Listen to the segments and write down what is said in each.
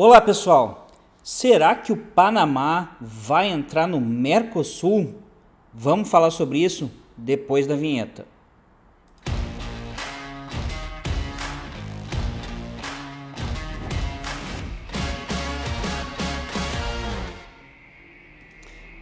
Olá pessoal, será que o Panamá vai entrar no Mercosul? Vamos falar sobre isso depois da vinheta.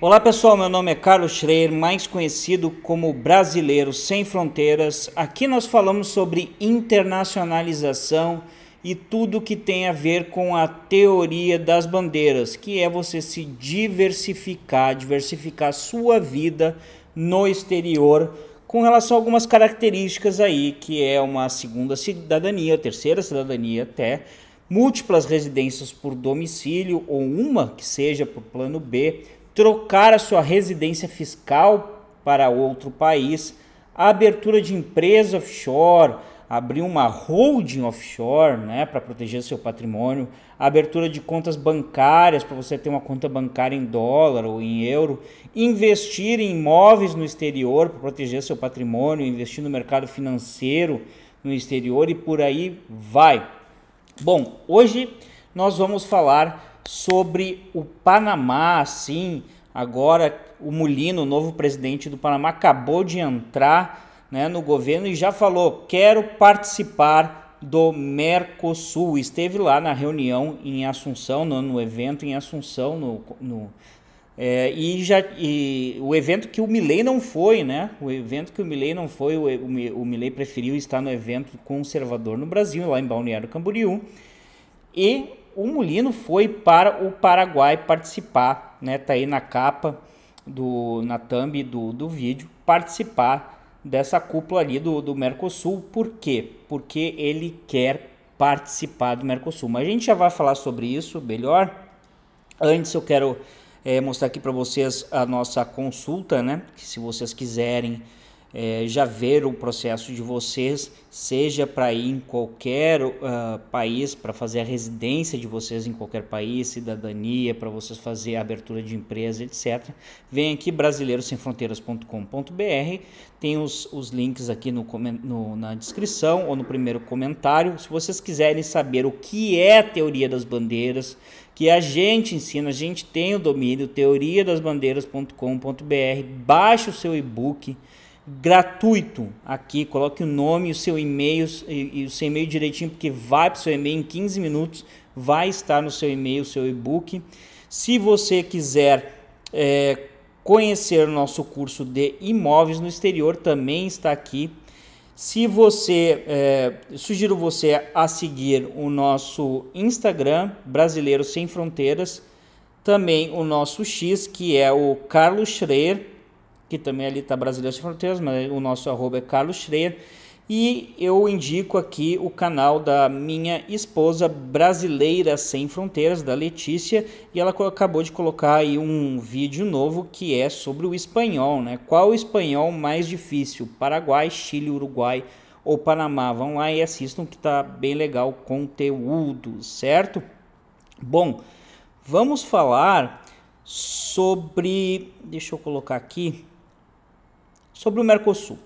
Olá pessoal, meu nome é Carlos Schreier, mais conhecido como Brasileiro Sem Fronteiras. Aqui nós falamos sobre internacionalização e tudo que tem a ver com a teoria das bandeiras, que é você se diversificar, diversificar sua vida no exterior com relação a algumas características aí, que é uma segunda cidadania, terceira cidadania até, múltiplas residências por domicílio ou uma que seja por plano B, trocar a sua residência fiscal para outro país, a abertura de empresa offshore, abrir uma holding offshore, né, para proteger seu patrimônio, a abertura de contas bancárias para você ter uma conta bancária em dólar ou em euro, investir em imóveis no exterior para proteger seu patrimônio, investir no mercado financeiro no exterior e por aí vai. Bom, hoje nós vamos falar sobre o Panamá, sim. Agora o Mulino, o novo presidente do Panamá, acabou de entrar né, no governo e já falou: quero participar do Mercosul. Esteve lá na reunião em Assunção, no, no evento em Assunção, no, no é, e, já, e o evento que o Milley não foi, né? O evento que o Milley não foi, o, o, o Milley preferiu estar no evento conservador no Brasil, lá em Balneário Camboriú. E o Mulino foi para o Paraguai participar, né? Tá aí na capa, do, na thumb do, do vídeo, participar dessa cúpula ali do, do Mercosul. Por quê? Porque ele quer participar do Mercosul. Mas a gente já vai falar sobre isso melhor. Antes eu quero é, mostrar aqui para vocês a nossa consulta, né? Que se vocês quiserem é, já ver o processo de vocês, seja para ir em qualquer uh, país, para fazer a residência de vocês em qualquer país, cidadania, para vocês fazer a abertura de empresa, etc. Vem aqui brasileirosemfronteiras.com.br, tem os, os links aqui no, no, na descrição ou no primeiro comentário. Se vocês quiserem saber o que é teoria das bandeiras, que a gente ensina, a gente tem o domínio, teoriadasbandeiras.com.br, baixa o seu e-book gratuito aqui. Coloque o nome, o seu e-mail e, e o seu e-mail direitinho, porque vai para o seu e-mail em 15 minutos, vai estar no seu e-mail, o seu e-book. Se você quiser é, conhecer o nosso curso de imóveis no exterior, também está aqui. Se você, é, sugiro você a seguir o nosso Instagram, Brasileiro Sem Fronteiras, também o nosso X, que é o Carlos Schreier, que também ali está brasileiro Sem Fronteiras, mas o nosso arroba é Carlos Schreier. E eu indico aqui o canal da minha esposa brasileira sem fronteiras, da Letícia, e ela acabou de colocar aí um vídeo novo que é sobre o espanhol, né? Qual o espanhol mais difícil? Paraguai, Chile, Uruguai ou Panamá? Vão lá e assistam que tá bem legal o conteúdo, certo? Bom, vamos falar sobre, deixa eu colocar aqui, sobre o Mercosul,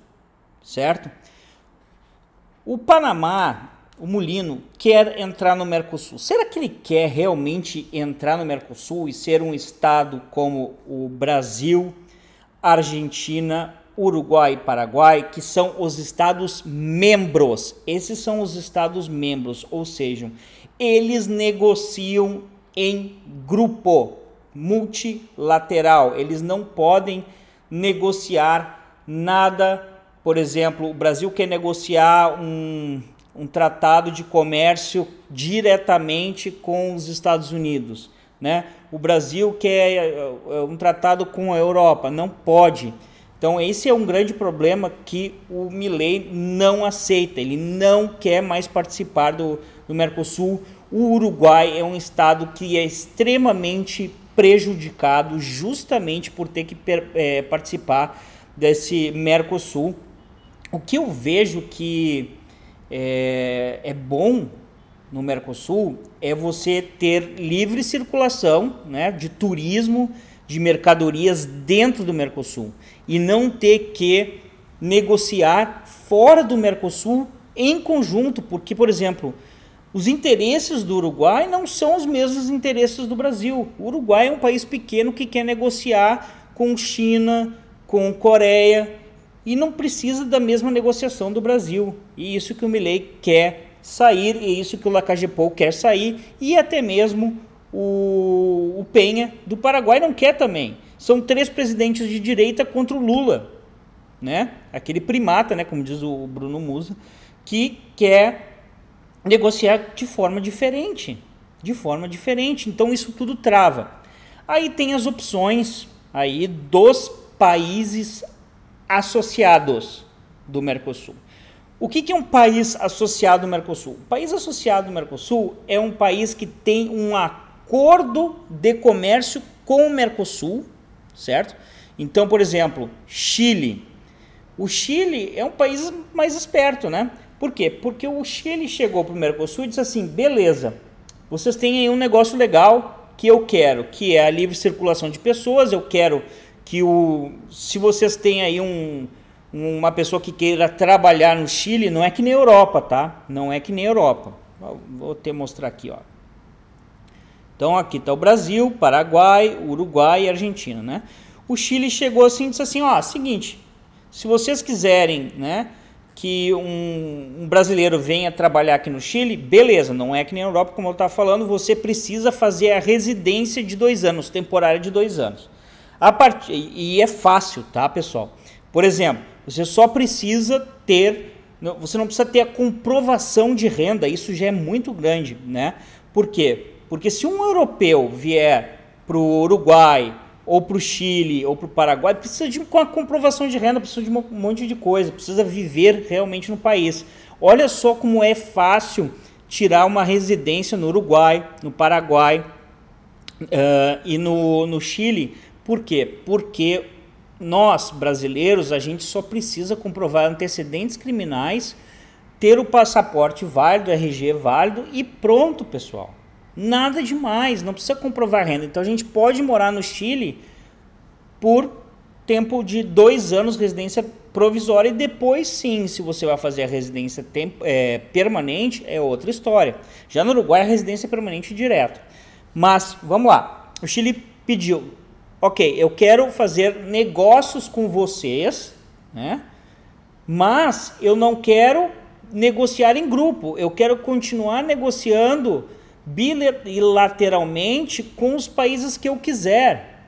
certo? O Panamá, o Mulino, quer entrar no Mercosul. Será que ele quer realmente entrar no Mercosul e ser um estado como o Brasil, Argentina, Uruguai e Paraguai, que são os estados membros? Esses são os estados membros, ou seja, eles negociam em grupo multilateral. Eles não podem negociar nada. Por exemplo, o Brasil quer negociar um, um tratado de comércio diretamente com os Estados Unidos. Né? O Brasil quer eh, eh, um tratado com a Europa, não pode. Então esse é um grande problema que o Milley não aceita, ele não quer mais participar do, do Mercosul. O Uruguai é um estado que é extremamente prejudicado justamente por ter que é, participar desse Mercosul. O que eu vejo que é, é bom no Mercosul é você ter livre circulação né, de turismo, de mercadorias dentro do Mercosul e não ter que negociar fora do Mercosul em conjunto, porque, por exemplo, os interesses do Uruguai não são os mesmos interesses do Brasil. O Uruguai é um país pequeno que quer negociar com China, com Coreia e não precisa da mesma negociação do Brasil. E isso que o Milley quer sair, e isso que o Lacajepol quer sair, e até mesmo o, o Penha do Paraguai não quer também. São três presidentes de direita contra o Lula, né? Aquele primata, né, como diz o Bruno Musa, que quer negociar de forma diferente, de forma diferente. Então isso tudo trava. Aí tem as opções aí dos países associados do Mercosul. O que, é um país associado ao Mercosul? Um país associado ao Mercosul é um país que tem um acordo de comércio com o Mercosul, certo? Então, por exemplo, Chile. O Chile é um país mais esperto, né? Por quê? Porque o Chile chegou para o Mercosul e disse assim: beleza, vocês têm aí um negócio legal que eu quero, que é a livre circulação de pessoas, eu quero que o, se vocês têm aí um, uma pessoa que queira trabalhar no Chile, não é que nem Europa, tá? Não é que nem Europa. Vou te mostrar aqui, ó. Então aqui está o Brasil, Paraguai, Uruguai e Argentina, né? O Chile chegou assim e disse assim, ó, seguinte, se vocês quiserem, né, que um, um, brasileiro venha trabalhar aqui no Chile, beleza, não é que nem a Europa, como eu estava falando, você precisa fazer a residência de dois anos, temporária de dois anos. A part... E é fácil, tá, pessoal? Por exemplo, você só precisa ter, você não precisa ter a comprovação de renda, isso já é muito grande, né? Por quê? Porque se um europeu vier para o Uruguai, ou para o Chile, ou para o Paraguai, precisa de uma comprovação de renda, precisa de um monte de coisa, precisa viver realmente no país. Olha só como é fácil tirar uma residência no Uruguai, no Paraguai uh, e no, no Chile por quê? Porque nós, brasileiros, a gente só precisa comprovar antecedentes criminais, ter o passaporte válido, o RG válido e pronto, pessoal. Nada demais, não precisa comprovar renda. Então a gente pode morar no Chile por tempo de dois anos residência provisória e depois sim, se você vai fazer a residência é, permanente, é outra história. Já no Uruguai, a residência é permanente direto. Mas vamos lá, o Chile pediu ok, eu quero fazer negócios com vocês, né? mas eu não quero negociar em grupo, eu quero continuar negociando bilateralmente com os países que eu quiser,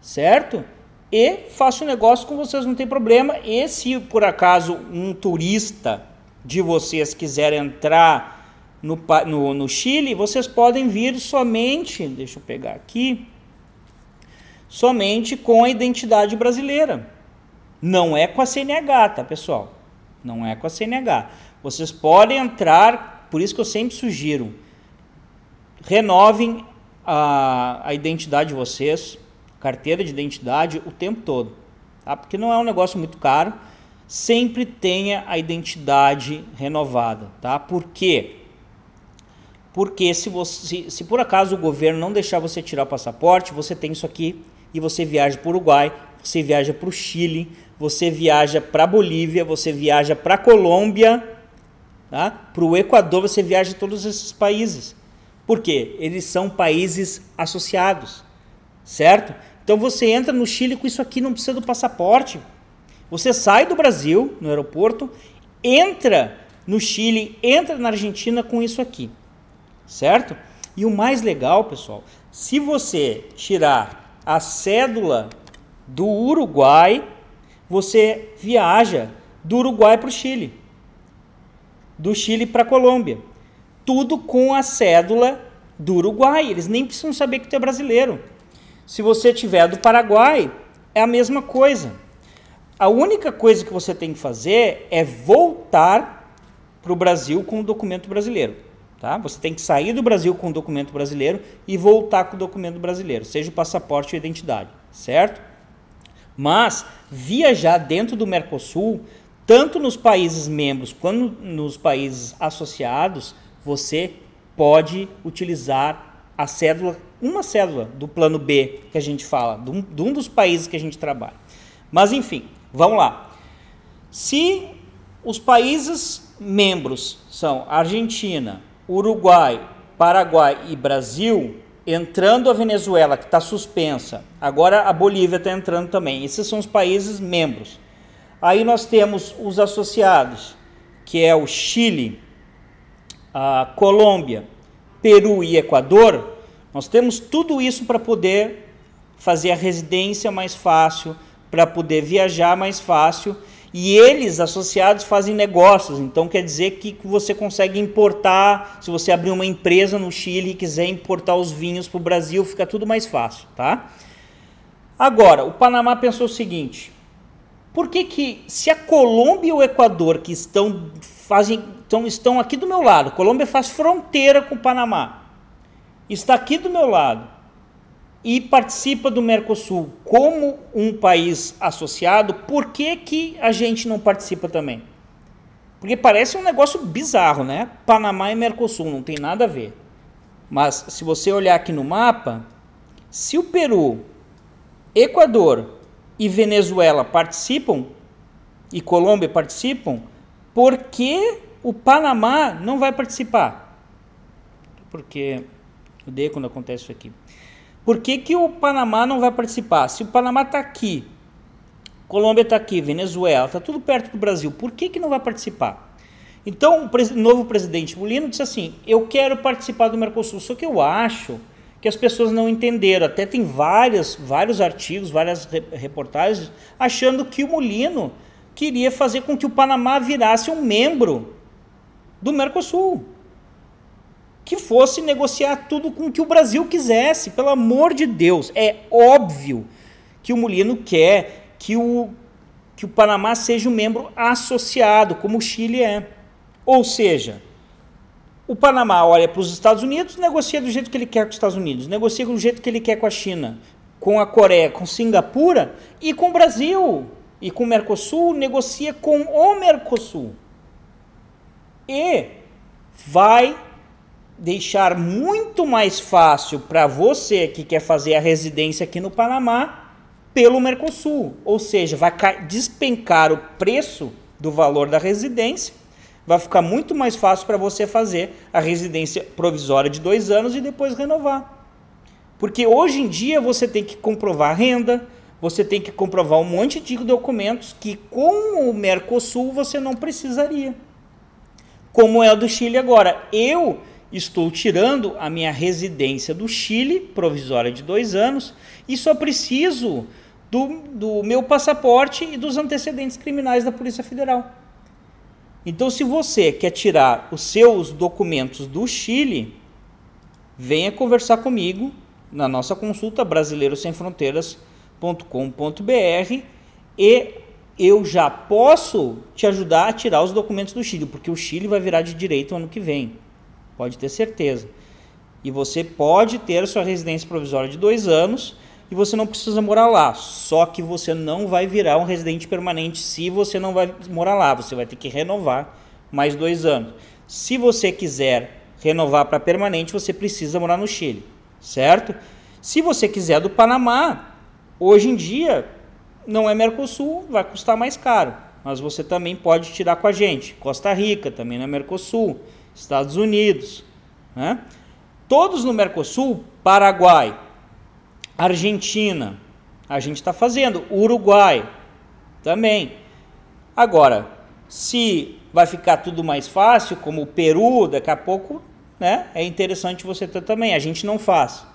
certo? E faço negócio com vocês, não tem problema. E se por acaso um turista de vocês quiser entrar no, no, no Chile, vocês podem vir somente. Deixa eu pegar aqui somente com a identidade brasileira. Não é com a CNH, tá, pessoal? Não é com a CNH. Vocês podem entrar, por isso que eu sempre sugiro, renovem a, a identidade de vocês, carteira de identidade, o tempo todo, tá? Porque não é um negócio muito caro. Sempre tenha a identidade renovada, tá? Por quê? Porque se, você, se, se por acaso o governo não deixar você tirar o passaporte, você tem isso aqui e você viaja para o Uruguai, você viaja para o Chile, você viaja para a Bolívia, você viaja para a Colômbia, tá? para o Equador, você viaja todos esses países. Por quê? Eles são países associados, certo? Então você entra no Chile com isso aqui, não precisa do passaporte. Você sai do Brasil, no aeroporto, entra no Chile, entra na Argentina com isso aqui, certo? E o mais legal, pessoal, se você tirar a cédula do Uruguai, você viaja do Uruguai para o Chile, do Chile para a Colômbia. Tudo com a cédula do Uruguai. Eles nem precisam saber que tu é brasileiro. Se você tiver do Paraguai, é a mesma coisa. A única coisa que você tem que fazer é voltar para o Brasil com o documento brasileiro. Tá? Você tem que sair do Brasil com o documento brasileiro e voltar com o documento brasileiro, seja o passaporte ou a identidade, certo? Mas viajar dentro do Mercosul, tanto nos países membros quanto nos países associados, você pode utilizar a cédula, uma cédula do plano B que a gente fala, de um, de um dos países que a gente trabalha. Mas enfim, vamos lá. Se os países membros são Argentina, Uruguai, Paraguai e Brasil, entrando a Venezuela, que está suspensa, agora a Bolívia está entrando também. Esses são os países membros. Aí nós temos os associados, que é o Chile, a Colômbia, Peru e Equador. Nós temos tudo isso para poder fazer a residência mais fácil, para poder viajar mais fácil e eles associados fazem negócios. Então quer dizer que você consegue importar, se você abrir uma empresa no Chile e quiser importar os vinhos para o Brasil, fica tudo mais fácil, tá? Agora, o Panamá pensou o seguinte: por que, que se a Colômbia e o Equador que estão fazem estão, estão aqui do meu lado, Colômbia faz fronteira com o Panamá, está aqui do meu lado, e participa do Mercosul como um país associado, por que, que a gente não participa também? Porque parece um negócio bizarro, né? Panamá e Mercosul, não tem nada a ver. Mas se você olhar aqui no mapa, se o Peru, Equador e Venezuela participam, e Colômbia participam, por que o Panamá não vai participar? Porque eu dei quando acontece isso aqui. Por que, que o Panamá não vai participar? Se o Panamá está aqui, Colômbia está aqui, Venezuela, está tudo perto do Brasil, por que, que não vai participar? Então, o novo presidente Molino disse assim: eu quero participar do Mercosul, só que eu acho que as pessoas não entenderam. Até tem várias, vários artigos, várias reportagens achando que o Molino queria fazer com que o Panamá virasse um membro do Mercosul que fosse negociar tudo com o que o Brasil quisesse, pelo amor de Deus. É óbvio que o Molino quer que o, que o Panamá seja um membro associado, como o Chile é. Ou seja, o Panamá olha para os Estados Unidos, negocia do jeito que ele quer com os Estados Unidos, negocia do jeito que ele quer com a China, com a Coreia, com Singapura e com o Brasil. E com o Mercosul, negocia com o Mercosul. E vai deixar muito mais fácil para você que quer fazer a residência aqui no Panamá pelo Mercosul. Ou seja, vai despencar o preço do valor da residência, vai ficar muito mais fácil para você fazer a residência provisória de dois anos e depois renovar. Porque hoje em dia você tem que comprovar renda, você tem que comprovar um monte de documentos que com o Mercosul você não precisaria. Como é o do Chile agora. Eu estou tirando a minha residência do Chile, provisória de dois anos, e só preciso do, do meu passaporte e dos antecedentes criminais da Polícia Federal. Então, se você quer tirar os seus documentos do Chile, venha conversar comigo na nossa consulta brasileirosemfronteiras.com.br e eu já posso te ajudar a tirar os documentos do Chile, porque o Chile vai virar de direito ano que vem. Pode ter certeza. E você pode ter sua residência provisória de dois anos e você não precisa morar lá. Só que você não vai virar um residente permanente se você não vai morar lá. Você vai ter que renovar mais dois anos. Se você quiser renovar para permanente, você precisa morar no Chile, certo? Se você quiser do Panamá, hoje em dia não é Mercosul, vai custar mais caro. Mas você também pode tirar com a gente. Costa Rica também não é Mercosul. Estados Unidos, né? todos no Mercosul, Paraguai, Argentina, a gente está fazendo, Uruguai também. Agora, se vai ficar tudo mais fácil, como o Peru, daqui a pouco, né? É interessante você ter também. A gente não faz,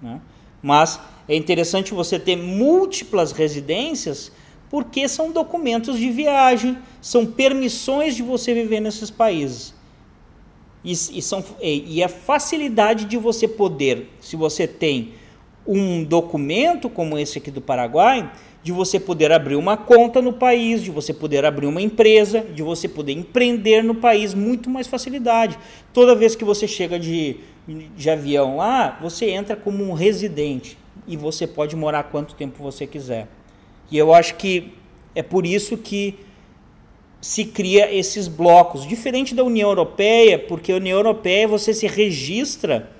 né? mas é interessante você ter múltiplas residências porque são documentos de viagem, são permissões de você viver nesses países. E, e, são, e a facilidade de você poder, se você tem um documento como esse aqui do Paraguai, de você poder abrir uma conta no país, de você poder abrir uma empresa, de você poder empreender no país, muito mais facilidade. Toda vez que você chega de, de avião lá, você entra como um residente e você pode morar quanto tempo você quiser. E eu acho que é por isso que se cria esses blocos. Diferente da União Europeia, porque a União Europeia você se registra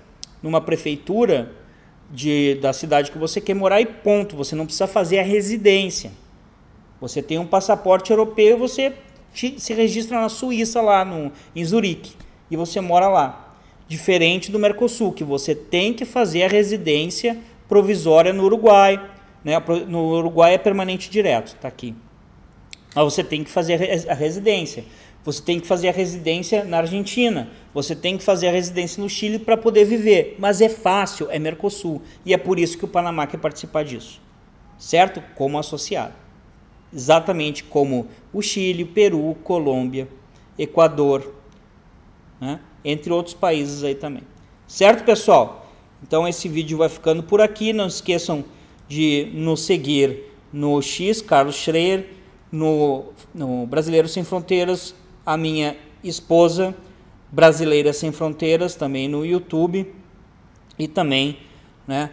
numa prefeitura de, da cidade que você quer morar e ponto. Você não precisa fazer a residência. Você tem um passaporte europeu, você se registra na Suíça, lá no, em Zurique, e você mora lá. Diferente do Mercosul, que você tem que fazer a residência provisória no Uruguai. Né? No Uruguai é permanente direto, está aqui. Mas você tem que fazer a residência. Você tem que fazer a residência na Argentina. Você tem que fazer a residência no Chile para poder viver. Mas é fácil, é Mercosul. E é por isso que o Panamá quer participar disso. Certo? Como associado. Exatamente como o Chile, Peru, Colômbia, Equador, né? entre outros países aí também. Certo, pessoal? Então esse vídeo vai ficando por aqui. Não esqueçam de nos seguir no X, Carlos Schreier no, no Brasileiro Sem Fronteiras, a minha esposa, Brasileira Sem Fronteiras, também no YouTube, e também né,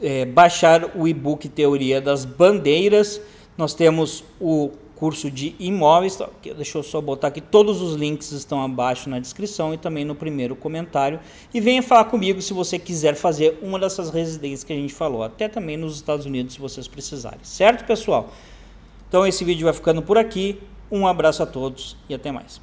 é, baixar o e-book Teoria das Bandeiras. Nós temos o curso de imóveis. Tá, deixa eu só botar aqui. Todos os links estão abaixo na descrição e também no primeiro comentário. E venha falar comigo se você quiser fazer uma dessas residências que a gente falou, até também nos Estados Unidos, se vocês precisarem. Certo, pessoal? Então esse vídeo vai ficando por aqui. Um abraço a todos e até mais.